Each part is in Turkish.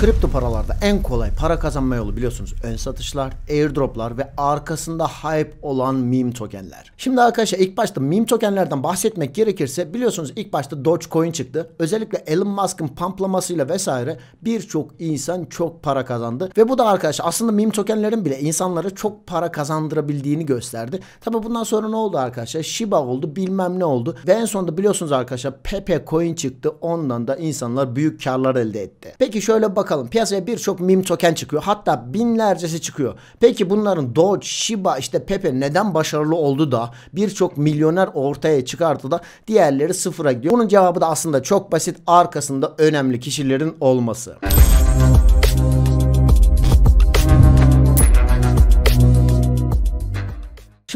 Kripto paralarda en kolay para kazanma yolu biliyorsunuz ön satışlar, airdroplar ve arkasında hype olan meme tokenler. Şimdi arkadaşlar ilk başta meme tokenlerden bahsetmek gerekirse biliyorsunuz ilk başta Dogecoin çıktı. Özellikle Elon Musk'ın pamplamasıyla vesaire birçok insan çok para kazandı. Ve bu da arkadaşlar aslında meme tokenlerin bile insanlara çok para kazandırabildiğini gösterdi. Tabi bundan sonra ne oldu arkadaşlar? Shiba oldu bilmem ne oldu. Ve en sonunda biliyorsunuz arkadaşlar Pepe Coin çıktı. Ondan da insanlar büyük karlar elde etti. Peki şöyle bak bakalım piyasaya birçok mim token çıkıyor. Hatta binlercesi çıkıyor. Peki bunların Doge, Shiba, işte Pepe neden başarılı oldu da birçok milyoner ortaya çıkarttı da diğerleri sıfıra gidiyor. Bunun cevabı da aslında çok basit. Arkasında önemli kişilerin olması.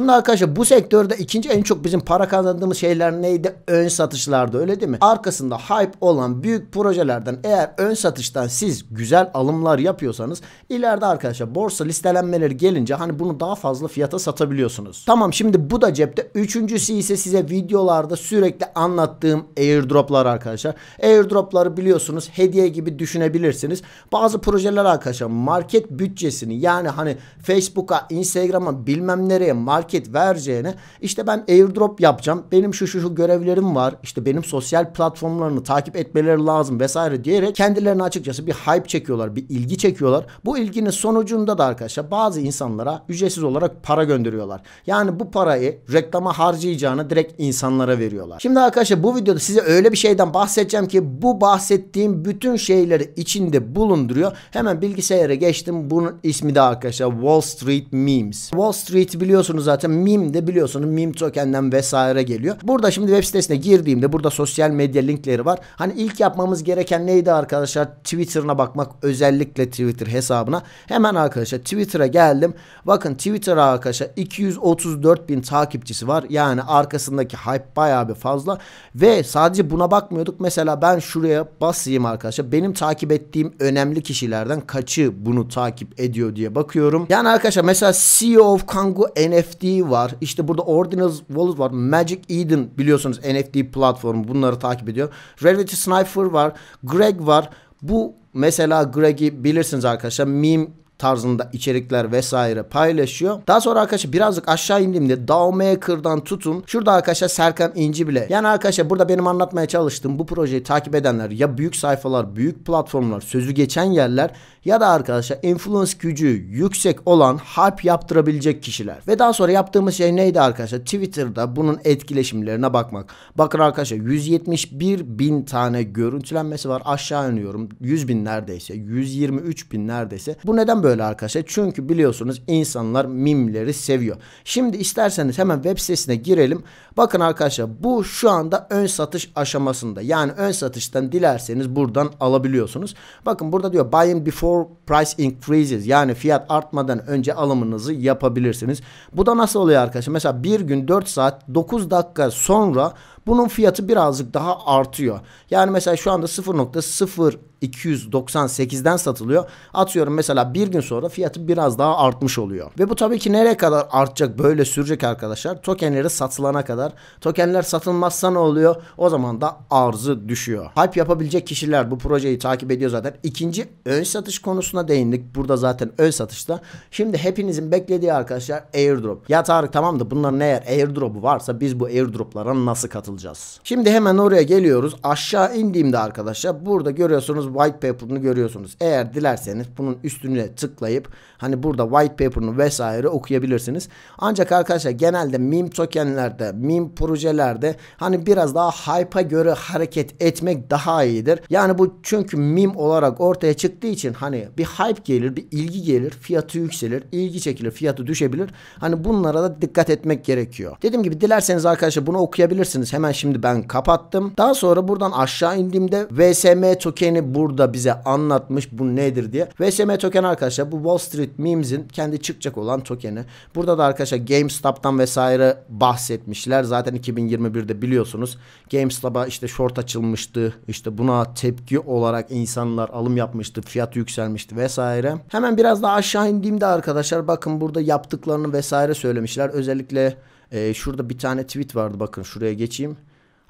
Şimdi arkadaşlar bu sektörde ikinci en çok bizim para kazandığımız şeyler neydi? Ön satışlardı öyle değil mi? Arkasında hype olan büyük projelerden eğer ön satıştan siz güzel alımlar yapıyorsanız ileride arkadaşlar borsa listelenmeleri gelince hani bunu daha fazla fiyata satabiliyorsunuz. Tamam şimdi bu da cepte. Üçüncüsü ise size videolarda sürekli anlattığım airdroplar arkadaşlar. Airdropları biliyorsunuz hediye gibi düşünebilirsiniz. Bazı projeler arkadaşlar market bütçesini yani hani Facebook'a, Instagram'a bilmem nereye market vakit vereceğine işte ben airdrop yapacağım. Benim şu şu şu görevlerim var. İşte benim sosyal platformlarını takip etmeleri lazım vesaire diyerek kendilerine açıkçası bir hype çekiyorlar. Bir ilgi çekiyorlar. Bu ilginin sonucunda da arkadaşlar bazı insanlara ücretsiz olarak para gönderiyorlar. Yani bu parayı reklama harcayacağını direkt insanlara veriyorlar. Şimdi arkadaşlar bu videoda size öyle bir şeyden bahsedeceğim ki bu bahsettiğim bütün şeyleri içinde bulunduruyor. Hemen bilgisayara geçtim. Bunun ismi de arkadaşlar Wall Street Memes. Wall Street biliyorsunuz zaten Zaten mim de biliyorsunuz mim tokenden vesaire geliyor. Burada şimdi web sitesine girdiğimde burada sosyal medya linkleri var. Hani ilk yapmamız gereken neydi arkadaşlar? Twitter'ına bakmak özellikle Twitter hesabına. Hemen arkadaşlar Twitter'a geldim. Bakın Twitter arkadaşlar 234 bin takipçisi var. Yani arkasındaki hype bayağı bir fazla. Ve sadece buna bakmıyorduk. Mesela ben şuraya basayım arkadaşlar. Benim takip ettiğim önemli kişilerden kaçı bunu takip ediyor diye bakıyorum. Yani arkadaşlar mesela CEO of Kangoo NFT e var. İşte burada Ordinal Wallet var. Magic Eden biliyorsunuz NFT platformu bunları takip ediyor. Rarity Sniper var. Greg var. Bu mesela Greg'i bilirsiniz arkadaşlar. Meme tarzında içerikler vesaire paylaşıyor. Daha sonra arkadaşlar birazcık aşağı indiğimde Dowmaker'dan tutun. Şurada arkadaşlar Serkan İnci bile. Yani arkadaşlar burada benim anlatmaya çalıştığım bu projeyi takip edenler ya büyük sayfalar, büyük platformlar, sözü geçen yerler ya da arkadaşlar influence gücü yüksek olan harp yaptırabilecek kişiler. Ve daha sonra yaptığımız şey neydi arkadaşlar? Twitter'da bunun etkileşimlerine bakmak. Bakın arkadaşlar 171 bin tane görüntülenmesi var. Aşağı iniyorum. 100 bin neredeyse. 123 bin neredeyse. Bu neden böyle? böyle arkadaşlar? Çünkü biliyorsunuz insanlar mimleri seviyor. Şimdi isterseniz hemen web sitesine girelim. Bakın arkadaşlar bu şu anda ön satış aşamasında. Yani ön satıştan dilerseniz buradan alabiliyorsunuz. Bakın burada diyor buying before price increases. Yani fiyat artmadan önce alımınızı yapabilirsiniz. Bu da nasıl oluyor arkadaşlar? Mesela bir gün 4 saat 9 dakika sonra bunun fiyatı birazcık daha artıyor. Yani mesela şu anda 0.0298'den satılıyor. Atıyorum mesela bir gün sonra fiyatı biraz daha artmış oluyor. Ve bu tabii ki nereye kadar artacak böyle sürecek arkadaşlar? Tokenleri satılana kadar. Tokenler satılmazsa ne oluyor? O zaman da arzı düşüyor. Hype yapabilecek kişiler bu projeyi takip ediyor zaten. İkinci ön satış konusuna değindik. Burada zaten ön satışta. Şimdi hepinizin beklediği arkadaşlar airdrop. Ya Tarık tamam da bunların eğer airdrop'u varsa biz bu airdrop'lara nasıl katılacağız? alacağız. Şimdi hemen oraya geliyoruz. Aşağı indiğimde arkadaşlar burada görüyorsunuz white paper'ını görüyorsunuz. Eğer dilerseniz bunun üstüne tıklayıp hani burada white paper'ını vesaire okuyabilirsiniz. Ancak arkadaşlar genelde meme tokenlerde, meme projelerde hani biraz daha hype'a göre hareket etmek daha iyidir. Yani bu çünkü meme olarak ortaya çıktığı için hani bir hype gelir, bir ilgi gelir, fiyatı yükselir, ilgi çekilir, fiyatı düşebilir. Hani bunlara da dikkat etmek gerekiyor. Dediğim gibi dilerseniz arkadaşlar bunu okuyabilirsiniz. Hemen hemen şimdi ben kapattım. Daha sonra buradan aşağı indiğimde VSM tokeni burada bize anlatmış bu nedir diye. VSM token arkadaşlar bu Wall Street Memes'in kendi çıkacak olan tokeni. Burada da arkadaşlar GameStop'tan vesaire bahsetmişler. Zaten 2021'de biliyorsunuz GameStop'a işte short açılmıştı. İşte buna tepki olarak insanlar alım yapmıştı. Fiyat yükselmişti vesaire. Hemen biraz daha aşağı indiğimde arkadaşlar bakın burada yaptıklarını vesaire söylemişler. Özellikle ee, şurada bir tane tweet vardı bakın şuraya geçeyim.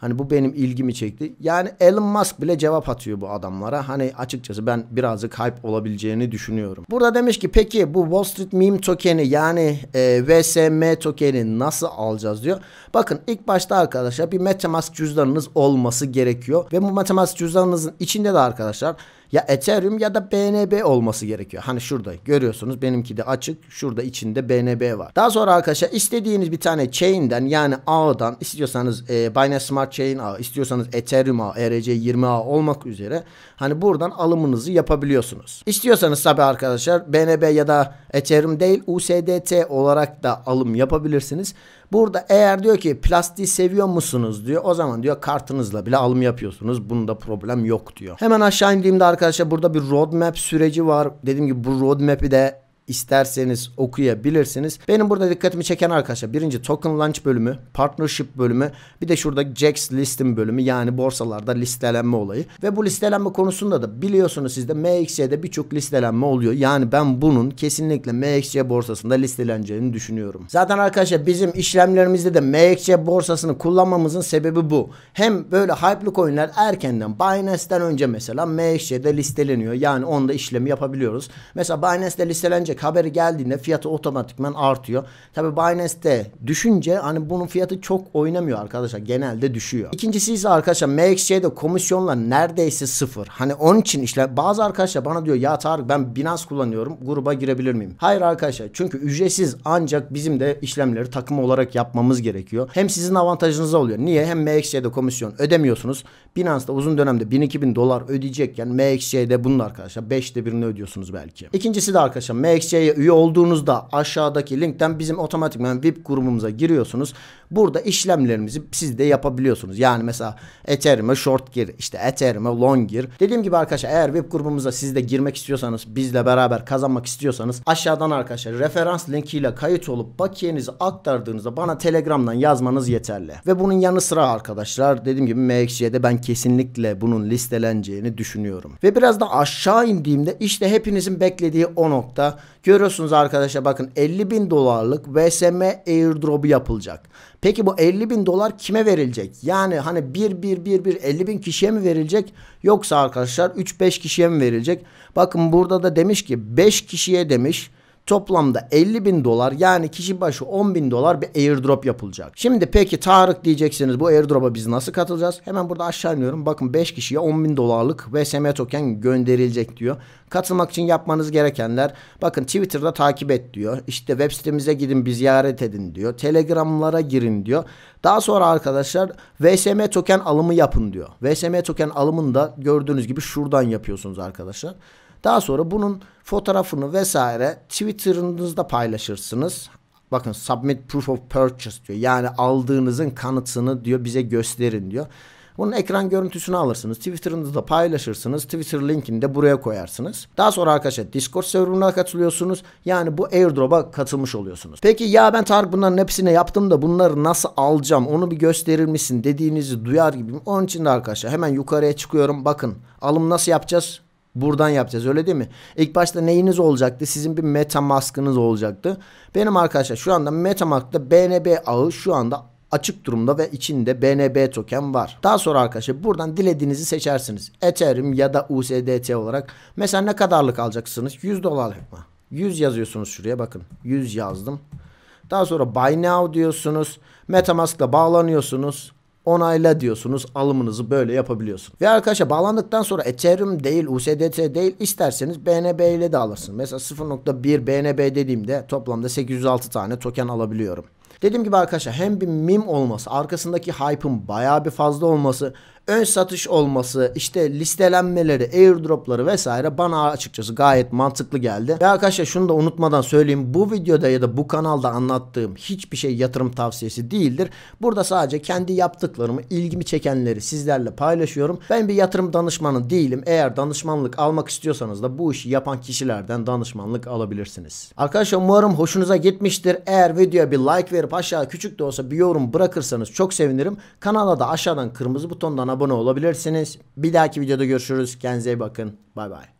Hani bu benim ilgimi çekti. Yani Elon Musk bile cevap atıyor bu adamlara. Hani açıkçası ben birazcık hype olabileceğini düşünüyorum. Burada demiş ki peki bu Wall Street Meme tokeni yani e, VSM tokeni nasıl alacağız diyor. Bakın ilk başta arkadaşlar bir MetaMask cüzdanınız olması gerekiyor. Ve bu MetaMask cüzdanınızın içinde de arkadaşlar ya Ethereum ya da BNB olması gerekiyor. Hani şurada görüyorsunuz benimki de açık. Şurada içinde BNB var. Daha sonra arkadaşlar istediğiniz bir tane chain'den yani ağdan istiyorsanız e, Binance Smart blockchain ağı, istiyorsanız Ethereum ağı, ERC20 ağı olmak üzere hani buradan alımınızı yapabiliyorsunuz. İstiyorsanız tabii arkadaşlar BNB ya da Ethereum değil USDT olarak da alım yapabilirsiniz. Burada eğer diyor ki plastiği seviyor musunuz diyor. O zaman diyor kartınızla bile alım yapıyorsunuz. Bunda problem yok diyor. Hemen aşağı indiğimde arkadaşlar burada bir roadmap süreci var. Dediğim gibi bu roadmap'i de isterseniz okuyabilirsiniz. Benim burada dikkatimi çeken arkadaşlar birinci token launch bölümü, partnership bölümü bir de şurada JAX listing bölümü yani borsalarda listelenme olayı. Ve bu listelenme konusunda da biliyorsunuz sizde MXC'de birçok listelenme oluyor. Yani ben bunun kesinlikle MXC borsasında listeleneceğini düşünüyorum. Zaten arkadaşlar bizim işlemlerimizde de MXC borsasını kullanmamızın sebebi bu. Hem böyle hype'lı coinler erkenden Binance'den önce mesela MXC'de listeleniyor. Yani onda işlemi yapabiliyoruz. Mesela Binance'de listelenecek gelecek haberi geldiğinde fiyatı otomatikman artıyor. Tabi Binance'de düşünce hani bunun fiyatı çok oynamıyor arkadaşlar. Genelde düşüyor. İkincisi ise arkadaşlar MXC'de komisyonlar neredeyse sıfır. Hani onun için işte bazı arkadaşlar bana diyor ya Tarık ben Binance kullanıyorum gruba girebilir miyim? Hayır arkadaşlar çünkü ücretsiz ancak bizim de işlemleri takım olarak yapmamız gerekiyor. Hem sizin avantajınıza oluyor. Niye? Hem MXC'de komisyon ödemiyorsunuz. Binance'da uzun dönemde 1000-2000 dolar ödeyecekken MXC'de bunun arkadaşlar 5'te birini ödüyorsunuz belki. İkincisi de arkadaşlar MXC MXC'ye üye olduğunuzda aşağıdaki linkten bizim otomatikman VIP grubumuza giriyorsunuz. Burada işlemlerimizi siz de yapabiliyorsunuz. Yani mesela Ethereum'e short gir, işte Ethereum'e long gir. Dediğim gibi arkadaşlar eğer web grubumuza siz de girmek istiyorsanız, bizle beraber kazanmak istiyorsanız aşağıdan arkadaşlar referans linkiyle kayıt olup bakiyenizi aktardığınızda bana Telegram'dan yazmanız yeterli. Ve bunun yanı sıra arkadaşlar dediğim gibi MXC'de ben kesinlikle bunun listeleneceğini düşünüyorum. Ve biraz da aşağı indiğimde işte hepinizin beklediği o nokta Görüyorsunuz arkadaşlar bakın 50 bin dolarlık VSM airdrop'u yapılacak. Peki bu 50 bin dolar kime verilecek? Yani hani 1 1 1 1 50 bin kişiye mi verilecek? Yoksa arkadaşlar 3-5 kişiye mi verilecek? Bakın burada da demiş ki 5 kişiye demiş Toplamda 50 bin dolar yani kişi başı 10 bin dolar bir airdrop yapılacak. Şimdi peki Tarık diyeceksiniz bu airdrop'a biz nasıl katılacağız? Hemen burada aşağı iniyorum. Bakın 5 kişiye 10 bin dolarlık VSM token gönderilecek diyor. Katılmak için yapmanız gerekenler bakın Twitter'da takip et diyor. İşte web sitemize gidin bir ziyaret edin diyor. Telegramlara girin diyor. Daha sonra arkadaşlar VSM token alımı yapın diyor. VSM token alımını da gördüğünüz gibi şuradan yapıyorsunuz arkadaşlar. Daha sonra bunun fotoğrafını vesaire Twitter'ınızda paylaşırsınız. Bakın submit proof of purchase diyor. Yani aldığınızın kanıtını diyor bize gösterin diyor. Bunun ekran görüntüsünü alırsınız. Twitter'ınızda paylaşırsınız. Twitter linkini de buraya koyarsınız. Daha sonra arkadaşlar Discord serverına katılıyorsunuz. Yani bu airdrop'a katılmış oluyorsunuz. Peki ya ben Tarık bunların hepsini yaptım da bunları nasıl alacağım onu bir gösterir misin dediğinizi duyar gibiyim. Onun için de arkadaşlar hemen yukarıya çıkıyorum. Bakın alım nasıl yapacağız? Buradan yapacağız öyle değil mi? İlk başta neyiniz olacaktı? Sizin bir MetaMask'ınız olacaktı. Benim arkadaşlar şu anda MetaMask'ta BNB ağı şu anda açık durumda ve içinde BNB token var. Daha sonra arkadaşlar buradan dilediğinizi seçersiniz. Ethereum ya da USDT olarak. Mesela ne kadarlık alacaksınız? 100 dolarlık mı? 100 yazıyorsunuz şuraya bakın. 100 yazdım. Daha sonra buy now diyorsunuz. Metamask'la bağlanıyorsunuz onayla diyorsunuz. Alımınızı böyle yapabiliyorsunuz. Ve arkadaşlar bağlandıktan sonra Ethereum değil USDT değil isterseniz BNB ile de alırsınız. Mesela 0.1 BNB dediğimde toplamda 806 tane token alabiliyorum. Dediğim gibi arkadaşlar hem bir mim olması, arkasındaki hype'ın bayağı bir fazla olması, ön satış olması, işte listelenmeleri, airdropları vesaire bana açıkçası gayet mantıklı geldi. Ve arkadaşlar şunu da unutmadan söyleyeyim. Bu videoda ya da bu kanalda anlattığım hiçbir şey yatırım tavsiyesi değildir. Burada sadece kendi yaptıklarımı, ilgimi çekenleri sizlerle paylaşıyorum. Ben bir yatırım danışmanı değilim. Eğer danışmanlık almak istiyorsanız da bu işi yapan kişilerden danışmanlık alabilirsiniz. Arkadaşlar umarım hoşunuza gitmiştir. Eğer videoya bir like verip aşağı küçük de olsa bir yorum bırakırsanız çok sevinirim. Kanala da aşağıdan kırmızı butondan abone abone olabilirsiniz. Bir dahaki videoda görüşürüz. Kendinize iyi bakın. Bay bay.